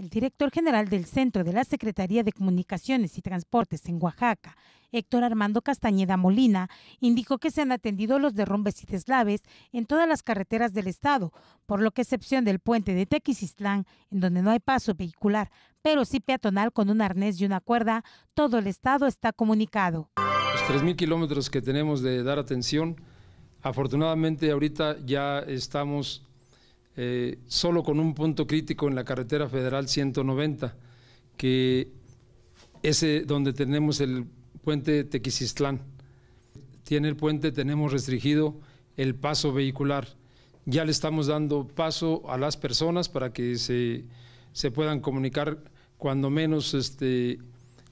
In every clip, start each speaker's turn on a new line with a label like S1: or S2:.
S1: El director general del Centro de la Secretaría de Comunicaciones y Transportes en Oaxaca, Héctor Armando Castañeda Molina, indicó que se han atendido los derrumbes y deslaves en todas las carreteras del estado, por lo que excepción del puente de Tequisistlán, en donde no hay paso vehicular, pero sí peatonal con un arnés y una cuerda, todo el estado está comunicado.
S2: Los 3.000 kilómetros que tenemos de dar atención, afortunadamente ahorita ya estamos eh, solo con un punto crítico en la carretera federal 190, que es donde tenemos el puente Tequisistlán. Tiene el puente, tenemos restringido el paso vehicular. Ya le estamos dando paso a las personas para que se, se puedan comunicar cuando menos este,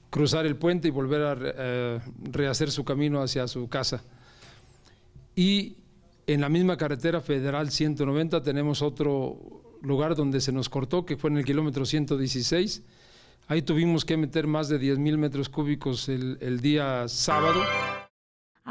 S2: cruzar el puente y volver a eh, rehacer su camino hacia su casa. Y en la misma carretera federal 190 tenemos otro lugar donde se nos cortó, que fue en el kilómetro 116. Ahí tuvimos que meter más de 10.000 mil metros cúbicos el, el día sábado.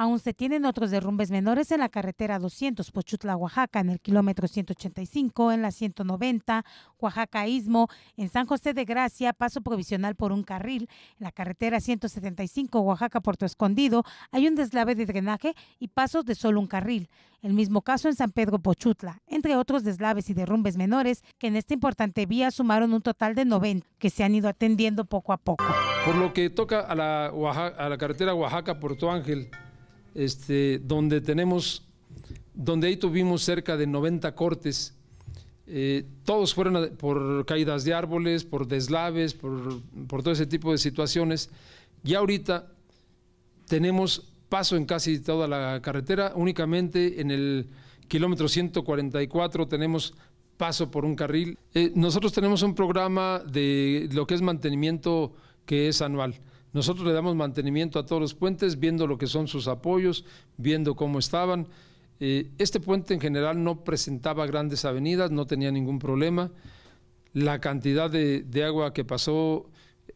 S1: Aún se tienen otros derrumbes menores en la carretera 200 Pochutla, Oaxaca, en el kilómetro 185, en la 190, Oaxaca Istmo, en San José de Gracia, paso provisional por un carril, en la carretera 175, Oaxaca Puerto Escondido, hay un deslave de drenaje y pasos de solo un carril. El mismo caso en San Pedro Pochutla, entre otros deslaves y derrumbes menores que en esta importante vía sumaron un total de 90 que se han ido atendiendo poco a poco.
S2: Por lo que toca a la carretera Oaxaca-Puerto Ángel, este, donde tenemos, donde ahí tuvimos cerca de 90 cortes. Eh, todos fueron por caídas de árboles, por deslaves, por, todo ese tipo de situaciones. Y ahorita tenemos paso en casi toda la carretera, únicamente en el kilómetro 144 tenemos paso por un carril. Eh, nosotros tenemos un programa de lo que es mantenimiento que es anual. Nosotros le damos mantenimiento a todos los puentes, viendo lo que son sus apoyos, viendo cómo estaban. Eh, este puente en general no presentaba grandes avenidas, no tenía ningún problema. La cantidad de, agua que pasó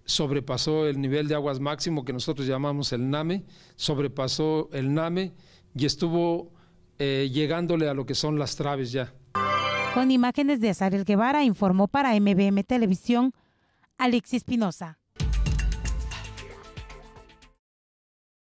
S2: sobrepasó el nivel de aguas máximo que nosotros llamamos el NAME, sobrepasó el NAME y estuvo eh, llegándole a lo que son las traves ya.
S1: Con imágenes de El Guevara informó para MBM Televisión Alexis Pinoza.